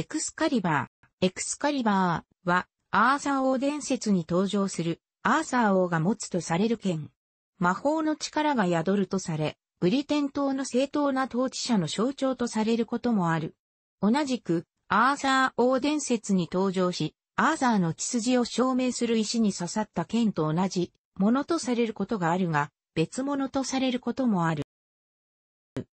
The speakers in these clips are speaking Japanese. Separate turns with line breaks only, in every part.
エクスカリバー。エクスカリバーは、アーサー王伝説に登場する、アーサー王が持つとされる剣。魔法の力が宿るとされ、ブリテン島の正当な統治者の象徴とされることもある。同じく、アーサー王伝説に登場し、アーサーの血筋を証明する石に刺さった剣と同じものとされることがあるが、別物とされることもある。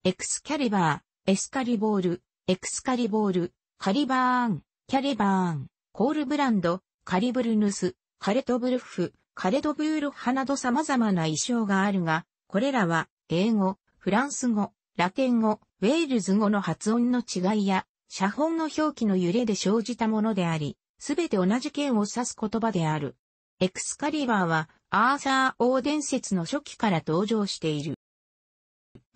エクスキャリバー、エスカリボール、エクスカリボールカリバーン、キャレバーン、コールブランド、カリブルヌス、カレトブルフ、カレドブール派など様々な衣装があるが、これらは、英語、フランス語、ラテン語、ウェールズ語の発音の違いや、写本の表記の揺れで生じたものであり、すべて同じ剣を指す言葉である。エクスカリバーは、アーサー王伝説の初期から登場している。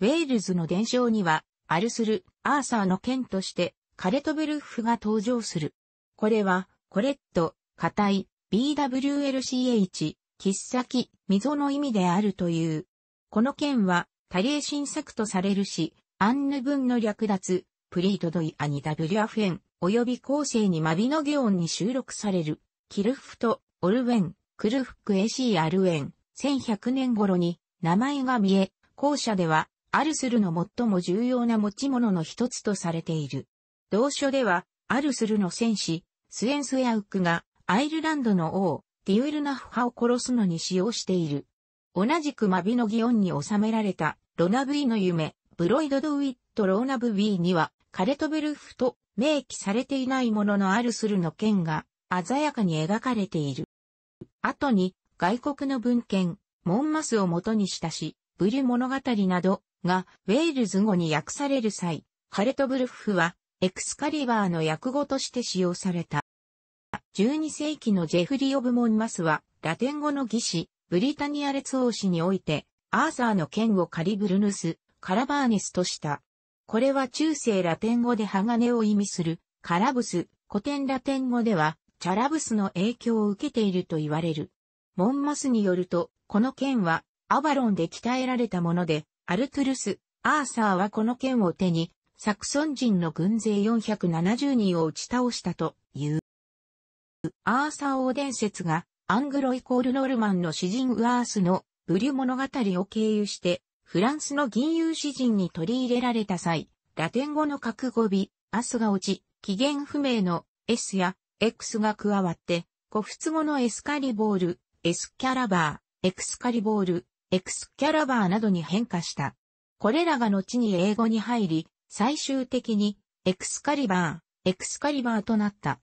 ウェールズの伝承には、アルスル、アーサーの剣として、カレトブルッフが登場する。これは、コレット、硬い、BWLCH、切っ先、溝の意味であるという。この件は、多例新作とされるし、アンヌ文の略奪、プリートドイアニダブリアフェン、及び後世にマビノゲオンに収録される、キルフト、オルウェン、クルフックエシーアルウェン、1100年頃に、名前が見え、後者では、アルスルの最も重要な持ち物の一つとされている。同書では、アルスルの戦士、スエンスエアウックが、アイルランドの王、ディウルナフハを殺すのに使用している。同じくマビのオンに収められた、ロナブイの夢、ブロイドドウィット・ローナブ・ビーには、カレトベルフと明記されていないもののアルスルの剣が鮮やかに描かれている。後に外国の文献、モンマスを元にしたし、ブリュ物語などがウェールズ語に訳される際、カレトブルフはエクスカリバーの訳語として使用された。12世紀のジェフリー・オブ・モンマスは、ラテン語の義士、ブリタニア列王氏において、アーサーの剣をカリブルヌス、カラバーネスとした。これは中世ラテン語で鋼を意味する、カラブス、古典ラテン語では、チャラブスの影響を受けていると言われる。モンマスによると、この剣は、アバロンで鍛えられたもので、アルトゥルス、アーサーはこの剣を手に、サクソン人の軍勢470人を打ち倒したという。アーサー王伝説がアングロイコールノルマンの詩人ウアースのブリュ物語を経由してフランスの銀融詩人に取り入れられた際、ラテン語の格語尾、アスが落ち、起源不明の S や X が加わって、古仏語のエスカリボール、エスキャラバー、エクスカリボール、エクスキャラバーなどに変化した。これらが後に英語に入り、最終的にエクスカリバー、エクスカリバーとなった。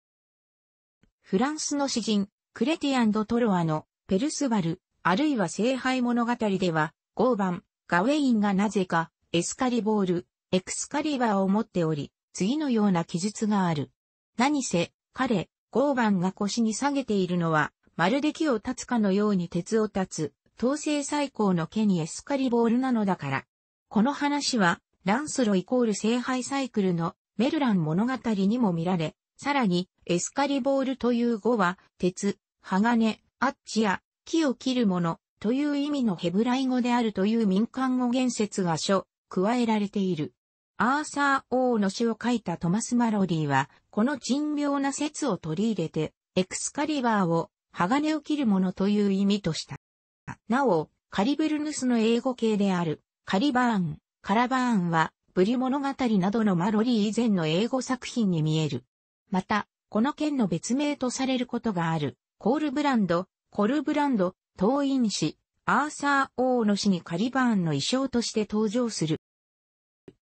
フランスの詩人、クレティアンド・トロアのペルスバル、あるいは聖杯物語では、合ン、ガウェインがなぜか、エスカリボール、エクスカリバーを持っており、次のような記述がある。何せ、彼、合ンが腰に下げているのは、まるで木を立つかのように鉄を立つ、統制最高の毛にエスカリボールなのだから。この話は、ランスロイコール聖杯サイクルのメルラン物語にも見られ、さらにエスカリボールという語は、鉄、鋼、アッチや木を切るものという意味のヘブライ語であるという民間語言説が書、加えられている。アーサー王の詩を書いたトマス・マロリーは、この珍妙な説を取り入れて、エクスカリバーを鋼を切るものという意味とした。なお、カリブルヌスの英語系であるカリバーンカラバーンは、ブリ物語などのマロリー以前の英語作品に見える。また、この件の別名とされることがある、コールブランド、コルブランド、党員氏、アーサー王の死にカリバーンの衣装として登場する。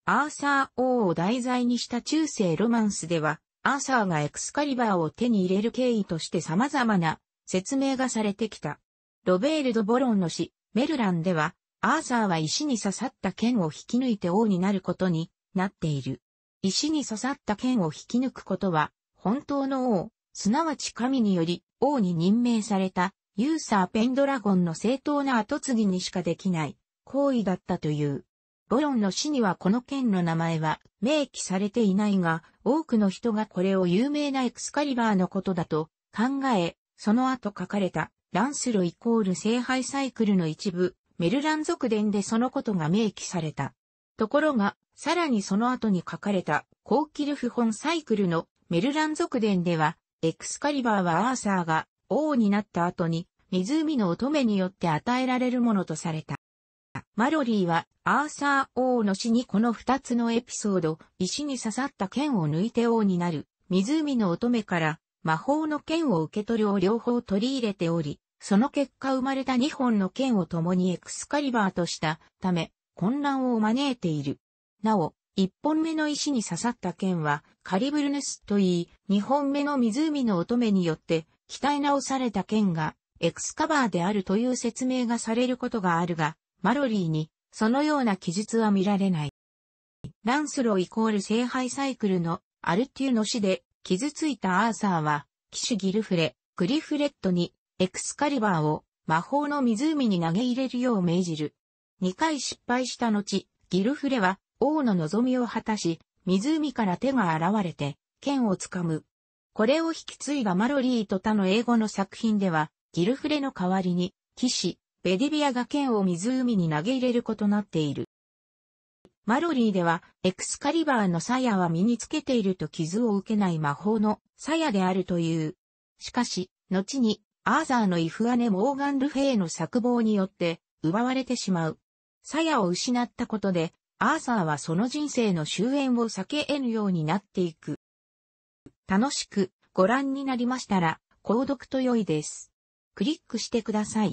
アーサー王を題材にした中世ロマンスでは、アーサーがエクスカリバーを手に入れる経緯として様々な説明がされてきた。ロベールド・ボロンの死、メルランでは、アーサーは石に刺さった剣を引き抜いて王になることになっている。石に刺さった剣を引き抜くことは、本当の王、すなわち神により王に任命されたユーサー・ペンドラゴンの正当な跡継ぎにしかできない行為だったという。ボロンの死にはこの剣の名前は明記されていないが、多くの人がこれを有名なエクスカリバーのことだと考え、その後書かれたランスロイコール聖杯サイクルの一部メルラン族伝でそのことが明記された。ところが、さらにその後に書かれた、コーキルフ本サイクルのメルラン族伝では、エクスカリバーはアーサーが王になった後に、湖の乙女によって与えられるものとされた。マロリーは、アーサー王の死にこの二つのエピソード、石に刺さった剣を抜いて王になる、湖の乙女から、魔法の剣を受け取るを両方取り入れており、その結果生まれた2本の剣を共にエクスカリバーとしたため、混乱を招いている。なお、1本目の石に刺さった剣は、カリブルヌスといい、2本目の湖の乙女によって、鍛え直された剣が、エクスカバーであるという説明がされることがあるが、マロリーに、そのような記述は見られない。ランスローイコール聖杯サイクルのアルティュの死で傷ついたアーサーは、騎士ギルフレ、グリフレットにエクスカリバーを魔法の湖に投げ入れるよう命じる。2回失敗した後、ギルフレは王の望みを果たし、湖から手が現れて、剣をつかむ。これを引き継いだマロリーと他の英語の作品では、ギルフレの代わりに、騎士、ベディビアが剣を湖に投げ入れることなっている。マロリーでは、エクスカリバーの鞘は身につけていると傷を受けない魔法の鞘であるという。しかし、後にアーザーのイフアネ・モーガン・ルフェイの策謀によって奪われてしまう。鞘を失ったことで、アーサーはその人生の終焉を避け得ぬようになっていく。楽しくご覧になりましたら、購読と良いです。クリックしてください。